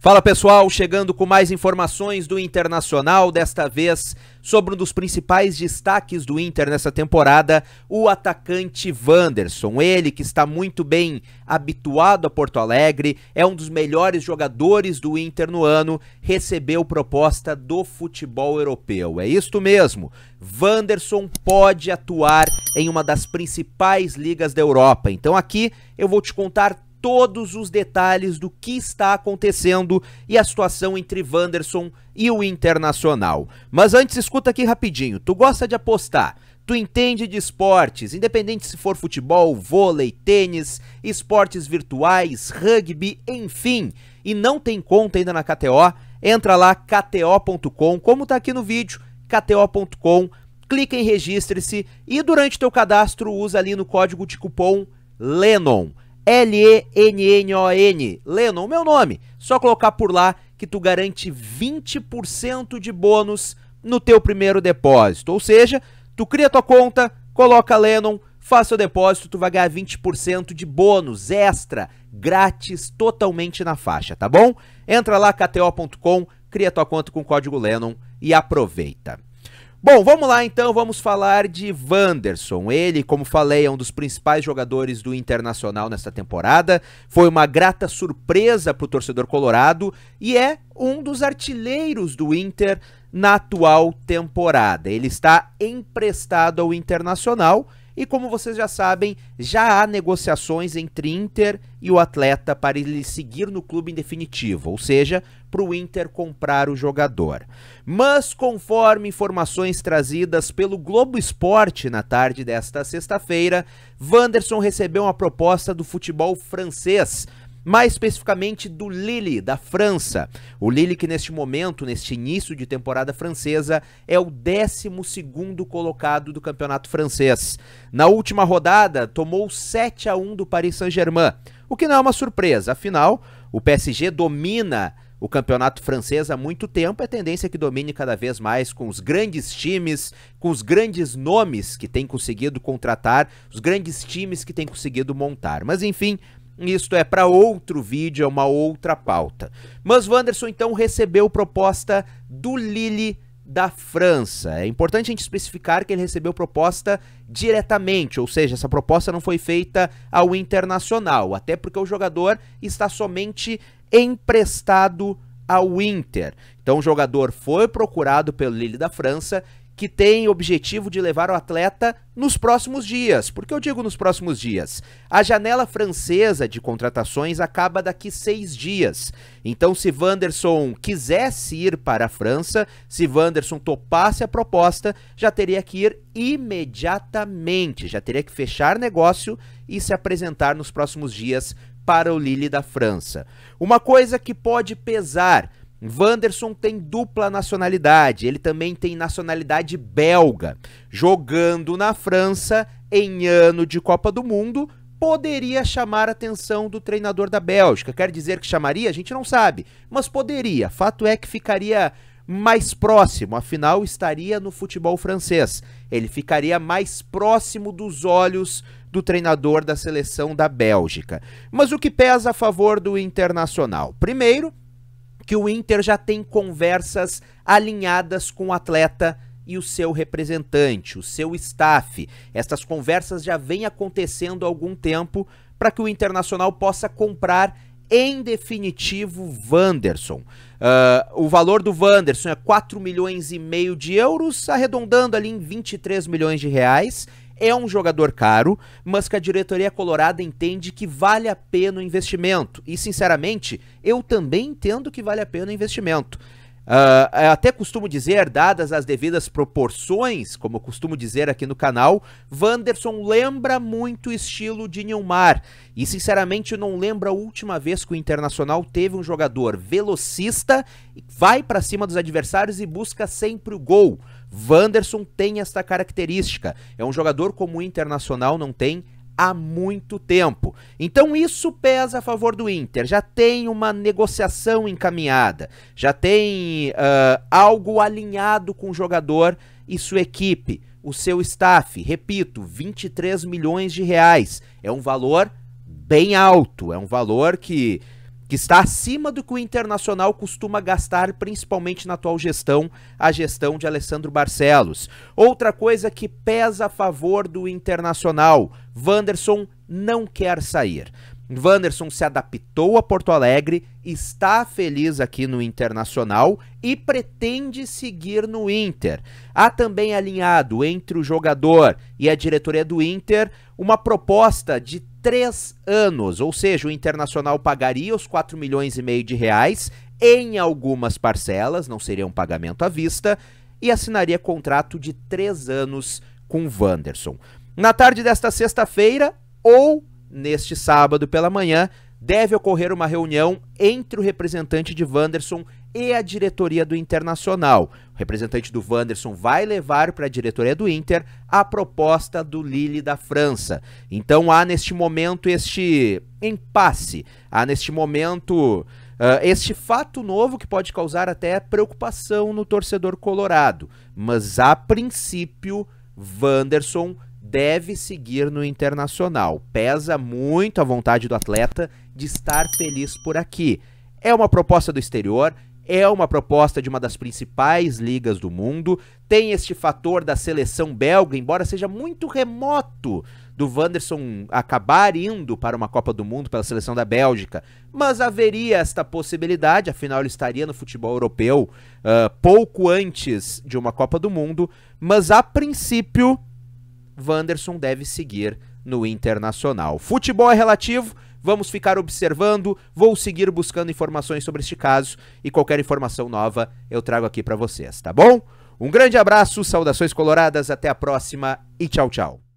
Fala pessoal, chegando com mais informações do Internacional, desta vez sobre um dos principais destaques do Inter nessa temporada, o atacante Wanderson. Ele que está muito bem habituado a Porto Alegre, é um dos melhores jogadores do Inter no ano, recebeu proposta do futebol europeu. É isto mesmo. Wanderson pode atuar em uma das principais ligas da Europa. Então aqui eu vou te contar todos os detalhes do que está acontecendo e a situação entre Wanderson e o Internacional. Mas antes, escuta aqui rapidinho. Tu gosta de apostar? Tu entende de esportes, independente se for futebol, vôlei, tênis, esportes virtuais, rugby, enfim, e não tem conta ainda na KTO? Entra lá kto.com, como tá aqui no vídeo, kto.com, clica em registre-se e durante teu cadastro usa ali no código de cupom LENON. L-E-N-N-O-N. Lennon, meu nome. Só colocar por lá que tu garante 20% de bônus no teu primeiro depósito. Ou seja, tu cria tua conta, coloca Lennon, faz seu depósito, tu vai ganhar 20% de bônus extra, grátis, totalmente na faixa, tá bom? Entra lá, kto.com, cria tua conta com o código Lennon e aproveita. Bom, vamos lá então, vamos falar de Wanderson. Ele, como falei, é um dos principais jogadores do Internacional nesta temporada. Foi uma grata surpresa para o torcedor colorado e é um dos artilheiros do Inter na atual temporada. Ele está emprestado ao Internacional e como vocês já sabem, já há negociações entre Inter e o atleta para ele seguir no clube em definitivo, ou seja, para o Inter comprar o jogador. Mas conforme informações trazidas pelo Globo Esporte na tarde desta sexta-feira, Wanderson recebeu uma proposta do futebol francês mais especificamente do Lille, da França. O Lille que neste momento, neste início de temporada francesa, é o 12 colocado do campeonato francês. Na última rodada, tomou 7 a 1 do Paris Saint-Germain, o que não é uma surpresa, afinal, o PSG domina o campeonato francês há muito tempo, é tendência que domine cada vez mais com os grandes times, com os grandes nomes que tem conseguido contratar, os grandes times que tem conseguido montar. Mas enfim, isto é para outro vídeo, é uma outra pauta. Mas Wanderson então recebeu proposta do Lille da França. É importante a gente especificar que ele recebeu proposta diretamente, ou seja, essa proposta não foi feita ao Internacional, até porque o jogador está somente emprestado ao Inter. Então o jogador foi procurado pelo Lille da França que tem objetivo de levar o atleta nos próximos dias. Por que eu digo nos próximos dias? A janela francesa de contratações acaba daqui seis dias. Então, se Wanderson quisesse ir para a França, se Wanderson topasse a proposta, já teria que ir imediatamente, já teria que fechar negócio e se apresentar nos próximos dias para o Lille da França. Uma coisa que pode pesar Wanderson tem dupla nacionalidade, ele também tem nacionalidade belga. Jogando na França em ano de Copa do Mundo, poderia chamar a atenção do treinador da Bélgica. Quer dizer que chamaria? A gente não sabe, mas poderia. Fato é que ficaria mais próximo, afinal estaria no futebol francês. Ele ficaria mais próximo dos olhos do treinador da seleção da Bélgica. Mas o que pesa a favor do Internacional? Primeiro, que o Inter já tem conversas alinhadas com o atleta e o seu representante, o seu staff. Estas conversas já vêm acontecendo há algum tempo para que o Internacional possa comprar em definitivo Wanderson. Uh, o valor do Wanderson é 4 milhões e meio de euros, arredondando ali em 23 milhões de reais. É um jogador caro, mas que a diretoria colorada entende que vale a pena o investimento. E, sinceramente, eu também entendo que vale a pena o investimento. Uh, até costumo dizer, dadas as devidas proporções, como costumo dizer aqui no canal, Wanderson lembra muito o estilo de Neymar. E sinceramente não lembro a última vez que o Internacional teve um jogador velocista, vai para cima dos adversários e busca sempre o gol. Wanderson tem esta característica. É um jogador como o Internacional não tem há muito tempo. Então isso pesa a favor do Inter. Já tem uma negociação encaminhada, já tem uh, algo alinhado com o jogador e sua equipe, o seu staff. Repito, 23 milhões de reais. É um valor bem alto, é um valor que que está acima do que o Internacional costuma gastar, principalmente na atual gestão, a gestão de Alessandro Barcelos. Outra coisa que pesa a favor do Internacional, Wanderson não quer sair. Wanderson se adaptou a Porto Alegre, está feliz aqui no Internacional e pretende seguir no Inter. Há também alinhado entre o jogador e a diretoria do Inter uma proposta de três anos, ou seja, o Internacional pagaria os 4 milhões e meio de reais em algumas parcelas, não seria um pagamento à vista, e assinaria contrato de três anos com Wanderson. Na tarde desta sexta-feira, ou neste sábado pela manhã, deve ocorrer uma reunião entre o representante de Wanderson e a diretoria do Internacional. O representante do Wanderson vai levar para a diretoria do Inter a proposta do Lille da França. Então há neste momento este impasse, há neste momento uh, este fato novo que pode causar até preocupação no torcedor colorado. Mas a princípio, Wanderson deve seguir no internacional. Pesa muito a vontade do atleta de estar feliz por aqui. É uma proposta do exterior, é uma proposta de uma das principais ligas do mundo, tem este fator da seleção belga, embora seja muito remoto do Wanderson acabar indo para uma Copa do Mundo pela seleção da Bélgica, mas haveria esta possibilidade, afinal ele estaria no futebol europeu uh, pouco antes de uma Copa do Mundo, mas a princípio Wanderson deve seguir no Internacional. Futebol é relativo, vamos ficar observando, vou seguir buscando informações sobre este caso e qualquer informação nova eu trago aqui para vocês, tá bom? Um grande abraço, saudações coloradas, até a próxima e tchau, tchau.